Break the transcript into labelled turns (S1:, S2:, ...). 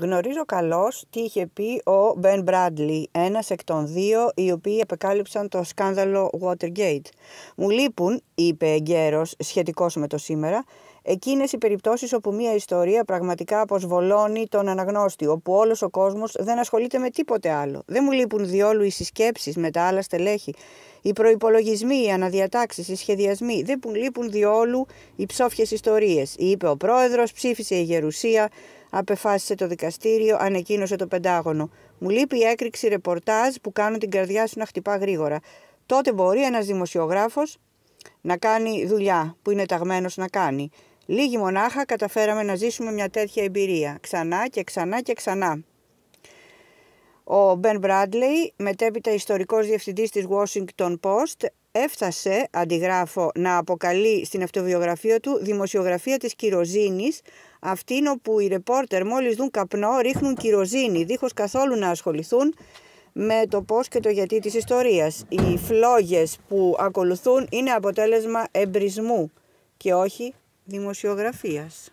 S1: Γνωρίζω καλώς τι είχε πει ο Μπεν Μπράντλι, ένας εκ των δύο οι οποίοι επεκάλυψαν το σκάνδαλο Watergate. Μου λείπουν, είπε εγκαίρος σχετικός με το σήμερα, εκείνες οι περιπτώσεις όπου μια ιστορία πραγματικά αποσβολώνει τον αναγνώστη, όπου όλος ο κόσμος δεν ασχολείται με τίποτε άλλο. Δεν μου λείπουν διόλου οι συσκέψεις με τα άλλα στελέχη, οι προπολογισμοί, οι αναδιατάξεις, οι σχεδιασμοί. Δεν μου λείπουν διόλου οι ψόφιες ιστορίες, Είπε ο πρόεδρος, ψήφισε η γερουσία, απεφάσισε το δικαστήριο, ανακοίνωσε το Πεντάγωνο. Μου λείπει η έκρηξη ρεπορτάζ που κάνουν την καρδιά σου να χτυπά γρήγορα. Τότε μπορεί ένας δημοσιογράφος να κάνει δουλειά που είναι ταγμένος να κάνει. Λίγοι μονάχα καταφέραμε να ζήσουμε μια τέτοια εμπειρία. Ξανά και ξανά και ξανά. Ο Μπεν Μπράντλεϊ, μετέπειτα ιστορικός διευθυντής της Washington Post, έφτασε, αντιγράφω, να αποκαλεί στην αυτοβιογραφία του δημοσιογραφία της κυροζίνης, αυτήν όπου οι ρεπόρτερ μόλις δουν καπνό ρίχνουν κυροζίνη, δίχως καθόλου να ασχοληθούν με το πώς και το γιατί της ιστορίας. Οι φλόγες που ακολουθούν είναι αποτέλεσμα εμπρισμού και όχι δημοσιογραφίας.